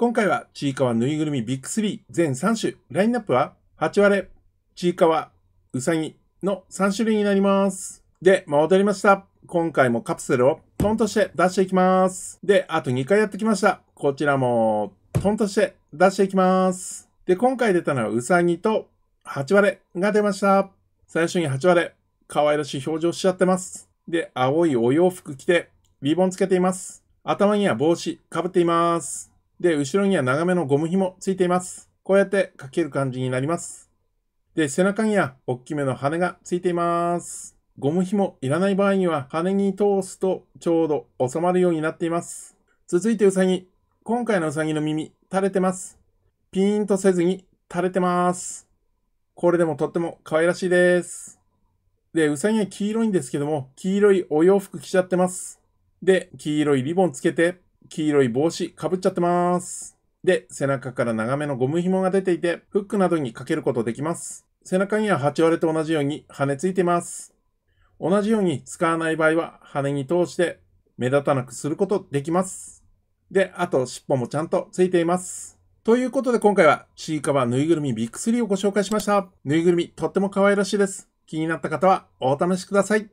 今回はちいかわぬいぐるみビッグ3全3種。ラインナップは8割、ちいかわ、うさぎの3種類になります。で、戻りました。今回もカプセルをトンとして出していきます。で、あと2回やってきました。こちらもトンとして出していきます。で、今回出たのはうさぎと8割が出ました。最初に8割、可愛らしい表情しちゃってます。で、青いお洋服着てリボンつけています。頭には帽子かぶっています。で、後ろには長めのゴム紐ついています。こうやってかける感じになります。で、背中には大きめの羽がついています。ゴム紐いらない場合には羽に通すとちょうど収まるようになっています。続いてウサギ。今回のウサギの耳、垂れてます。ピーンとせずに垂れてます。これでもとっても可愛らしいです。で、ウサギは黄色いんですけども、黄色いお洋服着ちゃってます。で、黄色いリボンつけて、黄色い帽子かぶっちゃってます。で、背中から長めのゴム紐が出ていて、フックなどにかけることできます。背中には8割と同じように羽ついてます。同じように使わない場合は羽に通して目立たなくすることできます。で、あと尻尾もちゃんとついています。ということで今回はシーカバーぬいぐるみビッグ3をご紹介しました。ぬいぐるみとっても可愛らしいです。気になった方はお試しください。